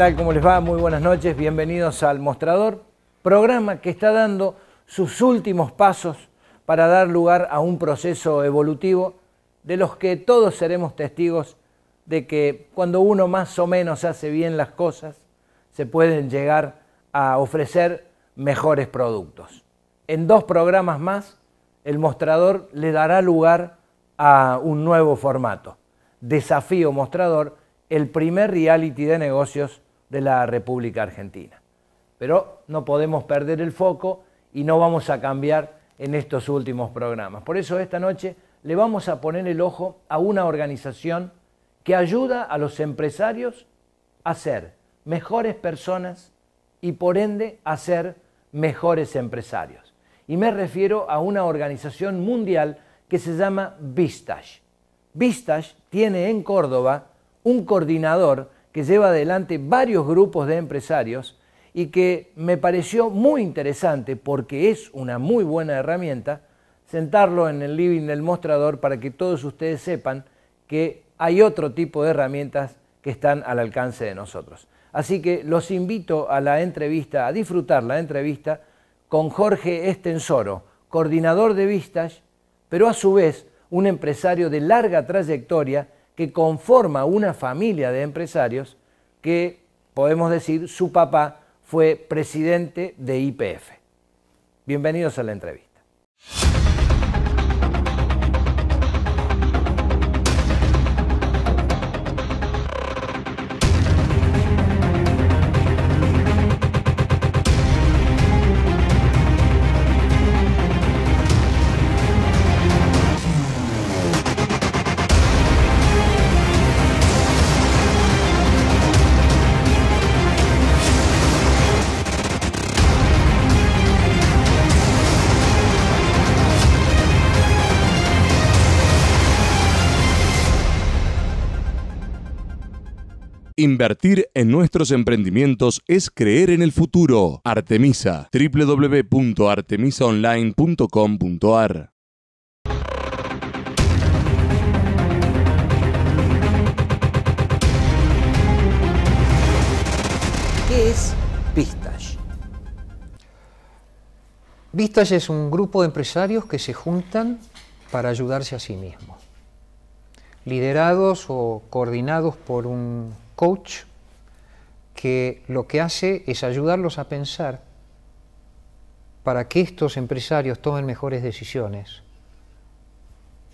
tal? ¿Cómo les va? Muy buenas noches, bienvenidos al Mostrador, programa que está dando sus últimos pasos para dar lugar a un proceso evolutivo de los que todos seremos testigos de que cuando uno más o menos hace bien las cosas, se pueden llegar a ofrecer mejores productos. En dos programas más, el mostrador le dará lugar a un nuevo formato. Desafío Mostrador, el primer reality de negocios de la República Argentina. Pero no podemos perder el foco y no vamos a cambiar en estos últimos programas. Por eso esta noche le vamos a poner el ojo a una organización que ayuda a los empresarios a ser mejores personas y por ende a ser mejores empresarios. Y me refiero a una organización mundial que se llama Vistage. Vistage tiene en Córdoba un coordinador que lleva adelante varios grupos de empresarios y que me pareció muy interesante porque es una muy buena herramienta sentarlo en el living del mostrador para que todos ustedes sepan que hay otro tipo de herramientas que están al alcance de nosotros. Así que los invito a la entrevista, a disfrutar la entrevista con Jorge Estensoro, coordinador de Vistas, pero a su vez un empresario de larga trayectoria que conforma una familia de empresarios que, podemos decir, su papá fue presidente de IPF. Bienvenidos a la entrevista. Invertir en nuestros emprendimientos es creer en el futuro. Artemisa, www.artemisaonline.com.ar ¿Qué es Vistage? Vistage es un grupo de empresarios que se juntan para ayudarse a sí mismos liderados o coordinados por un coach que lo que hace es ayudarlos a pensar para que estos empresarios tomen mejores decisiones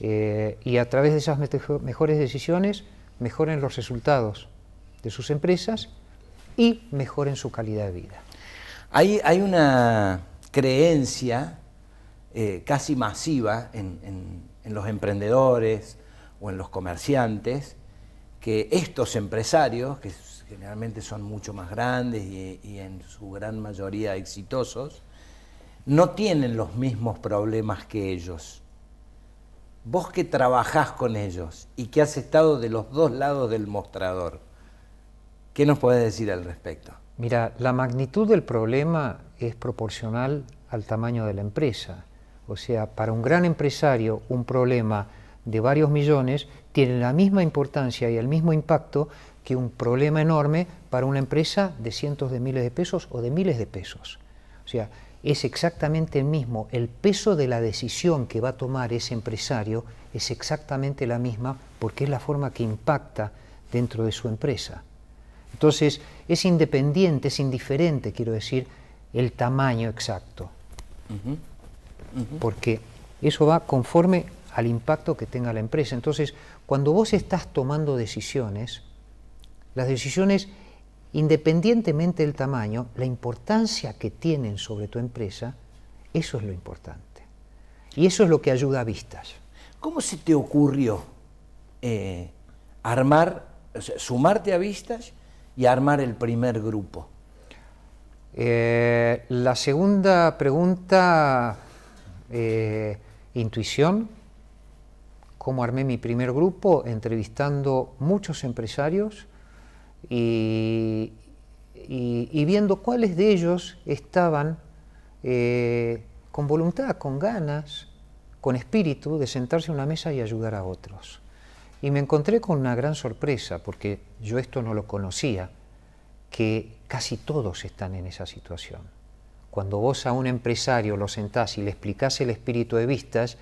eh, y a través de esas mejores decisiones mejoren los resultados de sus empresas y mejoren su calidad de vida. Hay, una creencia eh, casi masiva en los emprendedores o en los comerciantes que estos empresarios, que generalmente son mucho más grandes y, en su gran mayoría exitosos, no tienen los mismos problemas que ellos. Vos que trabajás con ellos y que has estado de los dos lados del mostrador, ¿qué nos podés decir al respecto? Mira, la magnitud del problema es proporcional al tamaño de la empresa. O sea, para un gran empresario un problema de varios millones tiene la misma importancia y el mismo impacto que un problema enorme para una empresa de cientos de miles de pesos o de miles de pesos. O sea, es exactamente el mismo, el peso de la decisión que va a tomar ese empresario es exactamente la misma porque es la forma que impacta dentro de su empresa. Entonces, es independiente, es indiferente, quiero decir, el tamaño exacto. Porque eso va conforme al impacto que tenga la empresa. Entonces, cuando vos estás tomando decisiones, las decisiones, independientemente del tamaño, la importancia que tienen sobre tu empresa, eso es lo importante. Y eso es lo que ayuda a vistas. ¿Cómo se te ocurrió eh, armar, sumarte a vistas y armar el primer grupo? Eh, la segunda pregunta, eh, intuición cómo armé mi primer grupo, entrevistando muchos empresarios y, viendo cuáles de ellos estaban eh, con voluntad, con ganas, con espíritu de sentarse a una mesa y ayudar a otros. Y me encontré con una gran sorpresa, porque yo esto no lo conocía, que casi todos están en esa situación. Cuando vos a un empresario lo sentás y le explicás el espíritu de vistas,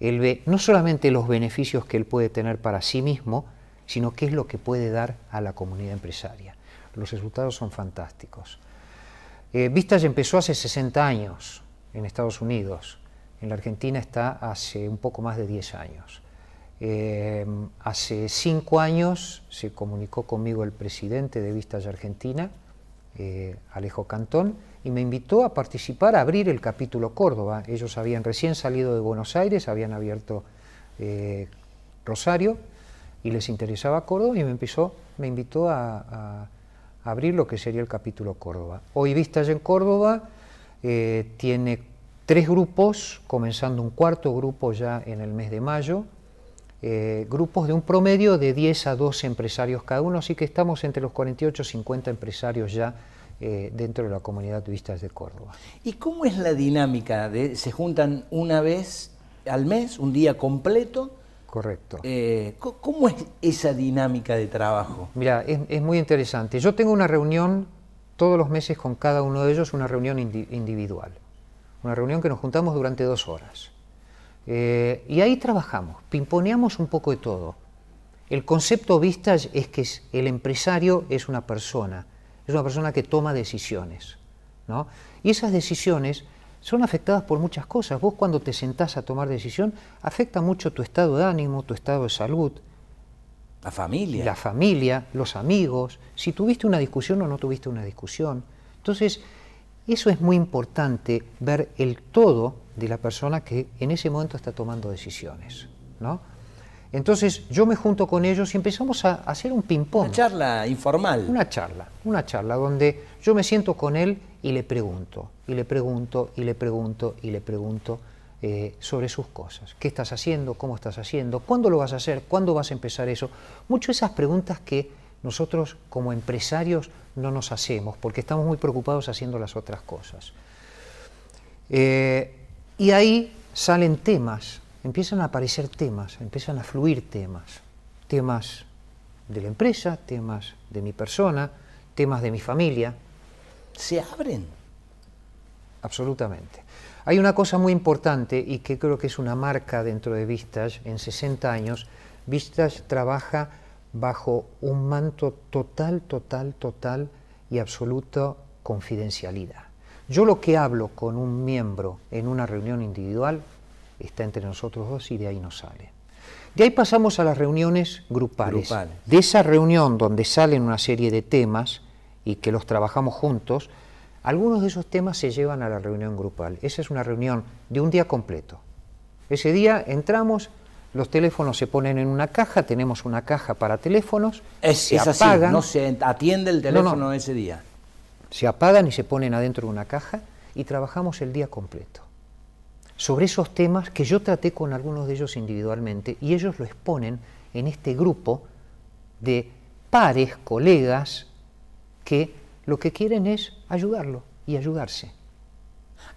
él ve no solamente los beneficios que él puede tener para sí mismo, sino qué es lo que puede dar a la comunidad empresaria. Los resultados son fantásticos. Eh, Vistas empezó hace 60 años en Estados Unidos, en la Argentina está hace un poco más de 10 años. Eh, hace 5 años se comunicó conmigo el presidente de Vistas Argentina, eh, Alejo Cantón, y me invitó a participar, a abrir el capítulo Córdoba. Ellos habían recién salido de Buenos Aires, habían abierto eh, Rosario y les interesaba Córdoba y me, empezó, me invitó a, abrir lo que sería el capítulo Córdoba. Hoy Vistas en Córdoba eh, tiene tres grupos, comenzando un cuarto grupo ya en el mes de mayo, eh, grupos de un promedio de 10 a 12 empresarios cada uno, así que estamos entre los 48 y 50 empresarios ya eh, dentro de la comunidad Vistas de Córdoba. ¿Y cómo es la dinámica? De, ¿Se juntan una vez al mes, un día completo? Correcto. Eh, ¿Cómo es esa dinámica de trabajo? Mira, es, muy interesante. Yo tengo una reunión todos los meses con cada uno de ellos, una reunión individual. Una reunión que nos juntamos durante dos horas. Eh, y ahí trabajamos, pimponeamos un poco de todo. El concepto vistas es que el empresario es una persona es una persona que toma decisiones. ¿no? Y esas decisiones son afectadas por muchas cosas. Vos cuando te sentás a tomar decisión, afecta mucho tu estado de ánimo, tu estado de salud. La familia. La familia, los amigos, si tuviste una discusión o no tuviste una discusión. Entonces, eso es muy importante, ver el todo de la persona que en ese momento está tomando decisiones. ¿no? Entonces yo me junto con ellos y empezamos a hacer un ping-pong. Una charla informal. Una charla, una charla donde yo me siento con él y le pregunto, y le pregunto, y le pregunto, y le pregunto eh, sobre sus cosas. ¿Qué estás haciendo? ¿Cómo estás haciendo? ¿Cuándo lo vas a hacer? ¿Cuándo vas a empezar eso? Muchas esas preguntas que nosotros como empresarios no nos hacemos porque estamos muy preocupados haciendo las otras cosas. Eh, y ahí salen temas empiezan a aparecer temas, empiezan a fluir temas, temas de la empresa, temas de mi persona, temas de mi familia. Se abren. Absolutamente. Hay una cosa muy importante y que creo que es una marca dentro de Vistas en 60 años. Vistas trabaja bajo un manto total, total, total y absoluta confidencialidad. Yo lo que hablo con un miembro en una reunión individual está entre nosotros dos y de ahí nos sale. De ahí pasamos a las reuniones grupales. De esa reunión donde salen una serie de temas y que los trabajamos juntos, algunos de esos temas se llevan a la reunión grupal. Esa es una reunión de un día completo. Ese día entramos, los teléfonos se ponen en una caja, tenemos una caja para teléfonos, se apagan. no se atiende el teléfono ese día. Se apagan y se ponen adentro de una caja y trabajamos el día completo sobre esos temas que yo traté con algunos de ellos individualmente y ellos lo exponen en este grupo de pares, colegas, que lo que quieren es ayudarlo y ayudarse.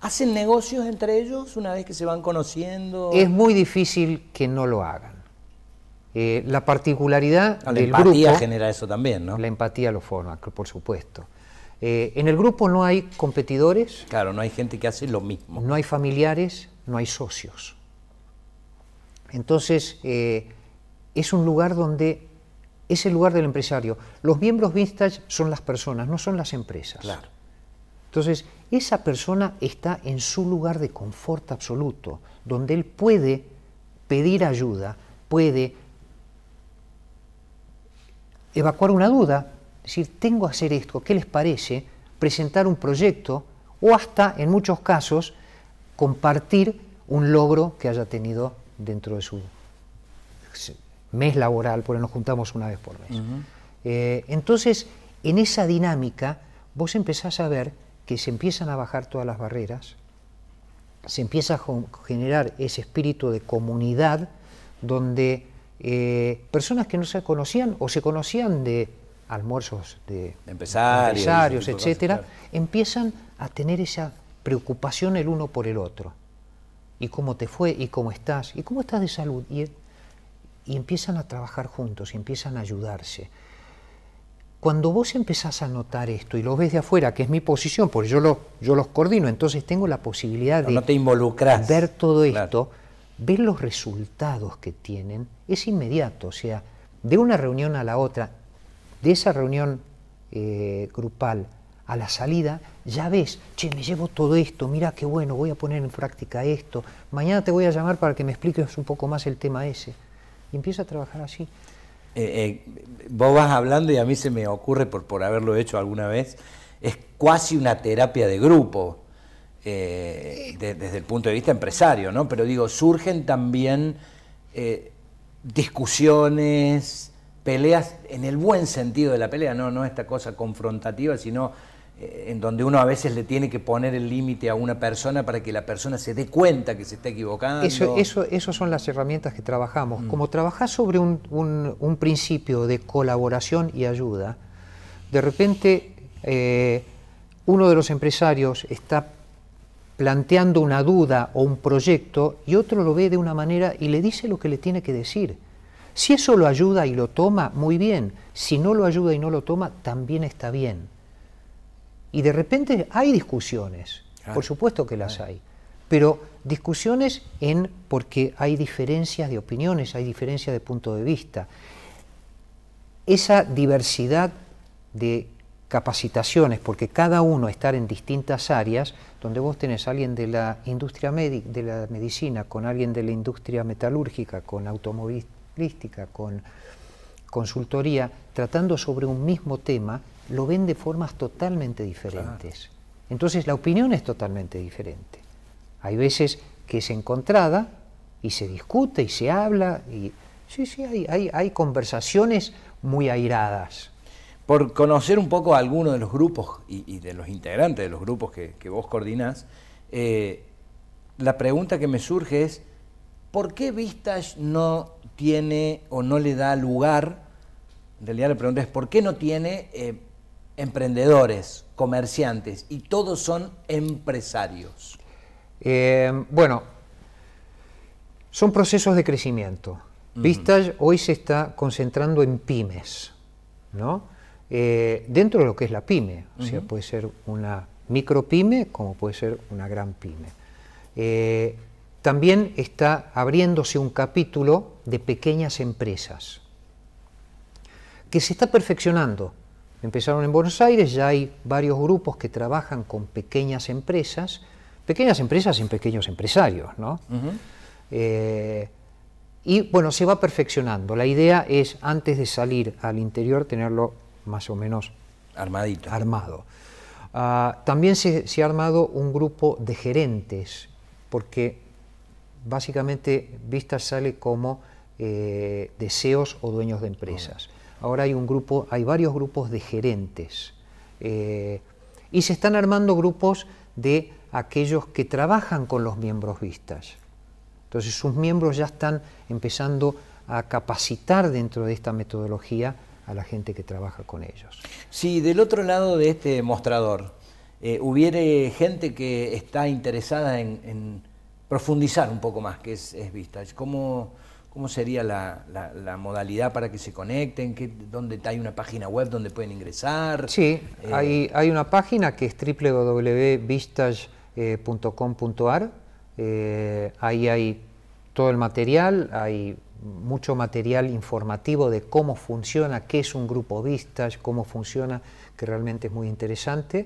¿Hacen negocios entre ellos una vez que se van conociendo? Es muy difícil que no lo hagan. Eh, la particularidad ah, del grupo... empatía genera eso también, ¿no? La empatía lo forma, por supuesto. Eh, en el grupo no hay competidores. Claro, no hay gente que hace lo mismo. No hay familiares, no hay socios. Entonces, eh, es un lugar donde es el lugar del empresario. Los miembros vintage son las personas, no son las empresas. Claro. Entonces, esa persona está en su lugar de confort absoluto, donde él puede pedir ayuda, puede evacuar una duda, decir, tengo que hacer esto, ¿qué les parece? Presentar un proyecto o hasta, en muchos casos, compartir un logro que haya tenido dentro de su mes laboral, porque nos juntamos una vez por mes. Eh, entonces, en esa dinámica, vos empezás a ver que se empiezan a bajar todas las barreras, se empieza a generar ese espíritu de comunidad donde eh, personas que no se conocían o se conocían de almuerzos de, empresarios, etc., etcétera, empiezan a tener esa preocupación el uno por el otro. ¿Y cómo te fue? ¿Y cómo estás? ¿Y cómo estás de salud? Y, empiezan a trabajar juntos, y empiezan a ayudarse. Cuando vos empezás a notar esto y lo ves de afuera, que es mi posición, porque yo, yo los coordino, entonces tengo la posibilidad de no te ver todo esto, ver los resultados que tienen, es inmediato, o sea, de una reunión a la otra, de esa reunión eh, grupal a la salida, ya ves, che, me llevo todo esto, mira qué bueno, voy a poner en práctica esto, mañana te voy a llamar para que me expliques un poco más el tema ese. Y empieza a trabajar así. Eh, eh, vos vas hablando y a mí se me ocurre, por, por haberlo hecho alguna vez, es casi una terapia de grupo, eh, desde el punto de vista empresario, ¿no? Pero digo, surgen también discusiones, peleas, en el buen sentido de la pelea, no, no esta cosa confrontativa, sino eh, en donde uno a veces le tiene que poner el límite a una persona para que la persona se dé cuenta que se está equivocando. Eso, son las herramientas que trabajamos. Mm. Como trabajar sobre un, principio de colaboración y ayuda, de repente eh, uno de los empresarios está planteando una duda o un proyecto y otro lo ve de una manera y le dice lo que le tiene que decir. Si eso lo ayuda y lo toma, muy bien. Si no lo ayuda y no lo toma, también está bien. Y de repente hay discusiones, por supuesto que las hay, pero discusiones en porque hay diferencias de opiniones, hay diferencias de punto de vista. Esa diversidad de capacitaciones, porque cada uno estar en distintas áreas, donde vos tenés a alguien de la industria de la medicina, con alguien de la industria metalúrgica, con automovilística, con consultoría, tratando sobre un mismo tema lo ven de formas totalmente diferentes. Entonces la opinión es totalmente diferente. Hay veces que es encontrada y se discute y se habla. Y, sí, sí, hay, conversaciones muy airadas. Por conocer un poco a alguno de los grupos y, de los integrantes de los grupos que, vos coordinás, eh, la pregunta que me surge es, ¿por qué Vistas no tiene o no le da lugar? En realidad la pregunta es, ¿por qué no tiene... Eh, emprendedores, comerciantes, y todos son empresarios. Em, bueno, son procesos de crecimiento. Vista Vistage hoy se está concentrando en pymes, ¿no? Eh, dentro de lo que es la pyme, o sea, puede ser una micro pyme como puede ser una gran pyme. Eh, también está abriéndose un capítulo de pequeñas empresas que se está perfeccionando Empezaron en Buenos Aires, ya hay varios grupos que trabajan con pequeñas empresas, pequeñas empresas en pequeños empresarios, ¿no? Eh, y bueno, se va perfeccionando. La idea es, antes de salir al interior, tenerlo más o menos Armadito. armado. Ah, también se, ha armado un grupo de gerentes, porque básicamente Vista sale como eh, deseos o dueños de empresas. Ahora hay un grupo, hay varios grupos de gerentes. Eh, y se están armando grupos de aquellos que trabajan con los miembros vistas. Entonces sus miembros ya están empezando a capacitar dentro de esta metodología a la gente que trabaja con ellos. Si sí, del otro lado de este mostrador eh, hubiere gente que está interesada en, profundizar un poco más, que es, es vista, ¿cómo, ¿Cómo sería la, modalidad para que se conecten? dónde, ¿Hay una página web donde pueden ingresar? Sí, eh, hay, una página que es www.vistage.com.ar. Eh, eh, ahí hay todo el material, hay mucho material informativo de cómo funciona, qué es un grupo Vistage, cómo funciona, que realmente es muy interesante.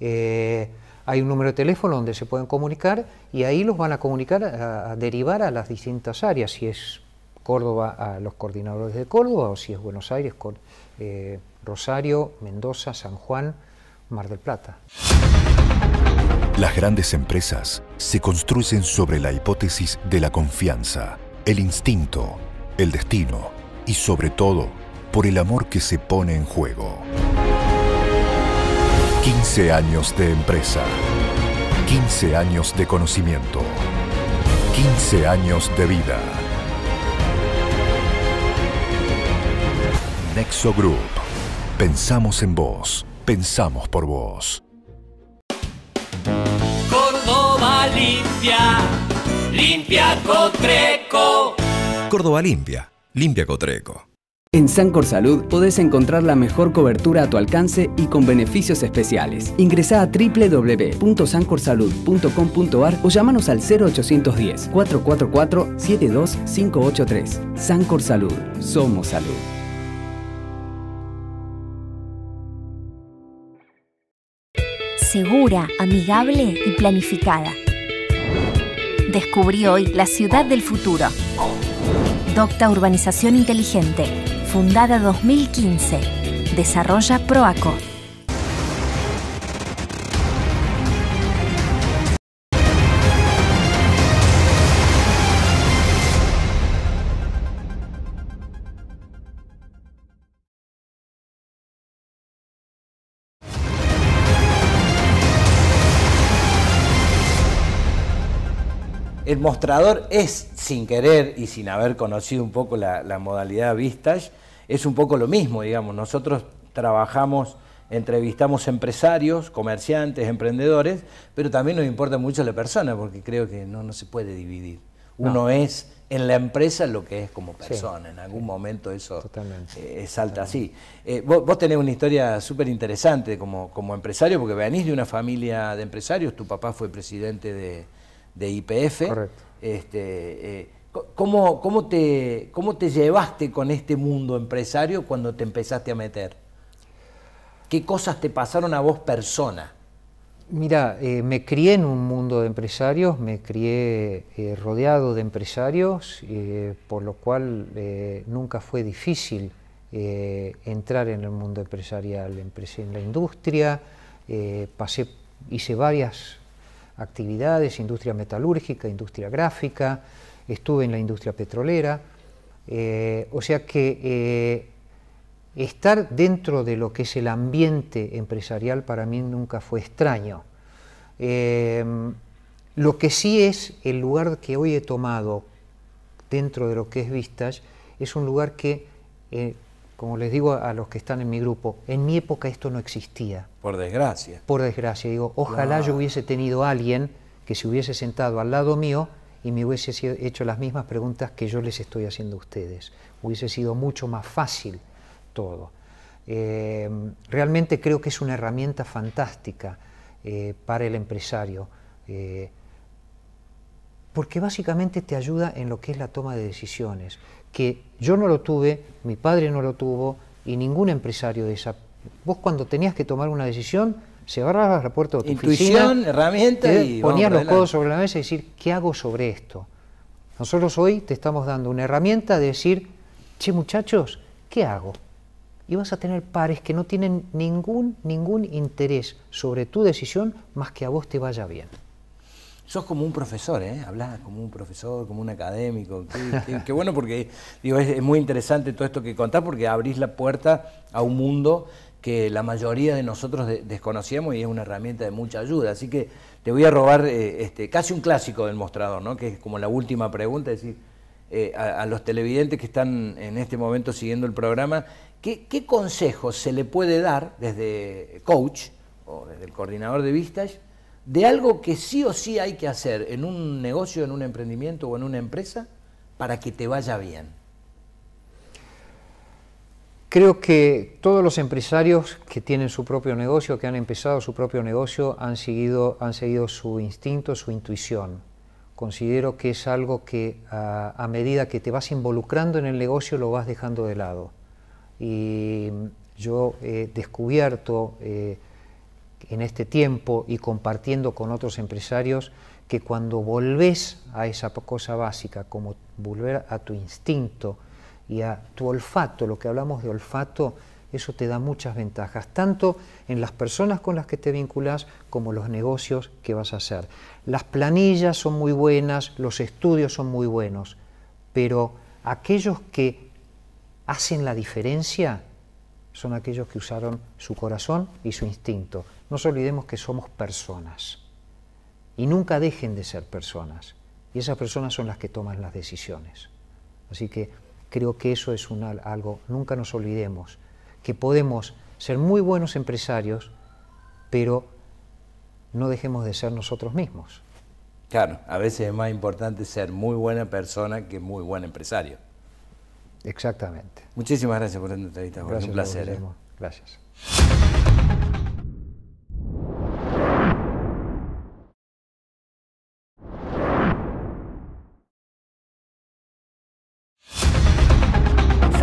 Eh, hay un número de teléfono donde se pueden comunicar y ahí los van a comunicar, a, derivar a las distintas áreas, si es Córdoba a los coordinadores de Córdoba o si es Buenos Aires con eh, Rosario, Mendoza, San Juan, Mar del Plata. Las grandes empresas se construyen sobre la hipótesis de la confianza, el instinto, el destino y sobre todo por el amor que se pone en juego. 15 años de empresa. 15 años de conocimiento. 15 años de vida. Nexo Group. Pensamos en vos. Pensamos por vos. Córdoba limpia. Limpia Cotreco. Córdoba limpia. Limpia Cotreco. En Sancor Salud podés encontrar la mejor cobertura a tu alcance y con beneficios especiales. Ingresa a www.sancorsalud.com.ar o llámanos al 0810 444 72583. Sancor Salud, somos salud. Segura, amigable y planificada. Descubrí hoy la ciudad del futuro. Docta Urbanización Inteligente fundada 2015. Desarrolla Proaco. El mostrador es, sin querer y sin haber conocido un poco la, modalidad Vistage, es un poco lo mismo, digamos. Nosotros trabajamos, entrevistamos empresarios, comerciantes, emprendedores, pero también nos importa mucho la persona, porque creo que no, no se puede dividir. Uno es en la empresa lo que es como persona. en algún momento eso eh, es salta así. Eh, vos, tenés una historia súper interesante como, como empresario, porque venís de una familia de empresarios, tu papá fue presidente de, de IPF. Este, eh, ¿cómo, te, ¿Cómo te llevaste con este mundo empresario cuando te empezaste a meter? ¿Qué cosas te pasaron a vos persona? Mira, eh, me crié en un mundo de empresarios, me crié eh, rodeado de empresarios, por lo cual nunca fue difícil entrar en el mundo empresarial. Empecé en la industria, pasé, hice varias actividades, industria metalúrgica, industria gráfica, estuve en la industria petrolera, eh, o sea que eh, estar dentro de lo que es el ambiente empresarial para mí nunca fue extraño. Eh, lo que sí es el lugar que hoy he tomado dentro de lo que es Vistas, es un lugar que como les digo a, los que están en mi grupo, en mi época esto no existía. Por desgracia. Por desgracia, digo, ojalá yo hubiese tenido a alguien que se hubiese sentado al lado mío y me hubiese hecho las mismas preguntas que yo les estoy haciendo a ustedes. Hubiese sido mucho más fácil todo. Em, realmente creo que es una herramienta fantástica eh, para el empresario, eh, porque básicamente te ayuda en lo que es la toma de decisiones que yo no lo tuve, mi padre no lo tuvo y ningún empresario de esa. Vos cuando tenías que tomar una decisión, se agarrabas la puerta de tu Intuición, herramienta y ponías los codos sobre la mesa y decir, ¿qué hago sobre esto? Nosotros hoy te estamos dando una herramienta de decir, che muchachos, ¿qué hago? Y vas a tener pares que no tienen ningún, ningún interés sobre tu decisión más que a vos te vaya bien. Sos como un profesor, ¿eh? Hablas como un profesor, como un académico. Qué, bueno porque es, muy interesante todo esto que contás porque abrís la puerta a un mundo que la mayoría de nosotros desconocíamos y es una herramienta de mucha ayuda. Así que te voy a robar eh, este, casi un clásico del mostrador, ¿no? que es como la última pregunta, es decir, eh, a, los televidentes que están en este momento siguiendo el programa, ¿qué, qué consejos se le puede dar desde coach o desde el coordinador de vistas? de algo que sí o sí hay que hacer en un negocio, en un emprendimiento o en una empresa para que te vaya bien? Creo que todos los empresarios que tienen su propio negocio, que han empezado su propio negocio, han seguido, han seguido su instinto, su intuición. Considero que es algo que a, medida que te vas involucrando en el negocio lo vas dejando de lado. Y yo he descubierto eh, en este tiempo y compartiendo con otros empresarios que cuando volvés a esa cosa básica, como volver a tu instinto y a tu olfato, lo que hablamos de olfato, eso te da muchas ventajas, tanto en las personas con las que te vinculas como los negocios que vas a hacer. Las planillas son muy buenas, los estudios son muy buenos, pero aquellos que hacen la diferencia son aquellos que usaron su corazón y su instinto. No nos olvidemos que somos personas y nunca dejen de ser personas. Y esas personas son las que toman las decisiones. Así que creo que eso es algo, nunca nos olvidemos, que podemos ser muy buenos empresarios, pero no dejemos de ser nosotros mismos. Claro, a veces es más importante ser muy buena persona que muy buen empresario. Exactamente. Muchísimas gracias por la entrevista, un placer. ¿eh? Gracias.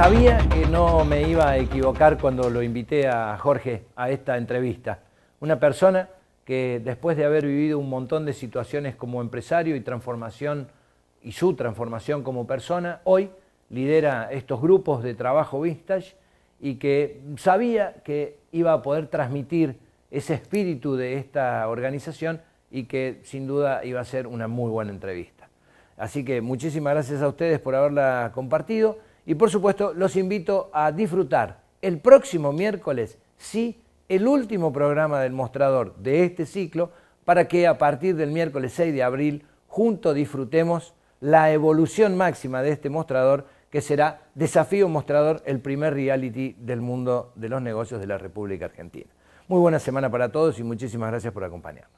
Sabía que no me iba a equivocar cuando lo invité a Jorge a esta entrevista. Una persona que después de haber vivido un montón de situaciones como empresario y transformación y su transformación como persona, hoy lidera estos grupos de trabajo Vistage y que sabía que iba a poder transmitir ese espíritu de esta organización y que sin duda iba a ser una muy buena entrevista. Así que muchísimas gracias a ustedes por haberla compartido y por supuesto, los invito a disfrutar el próximo miércoles, sí, el último programa del mostrador de este ciclo, para que a partir del miércoles 6 de abril juntos disfrutemos la evolución máxima de este mostrador, que será Desafío Mostrador, el primer reality del mundo de los negocios de la República Argentina. Muy buena semana para todos y muchísimas gracias por acompañarnos.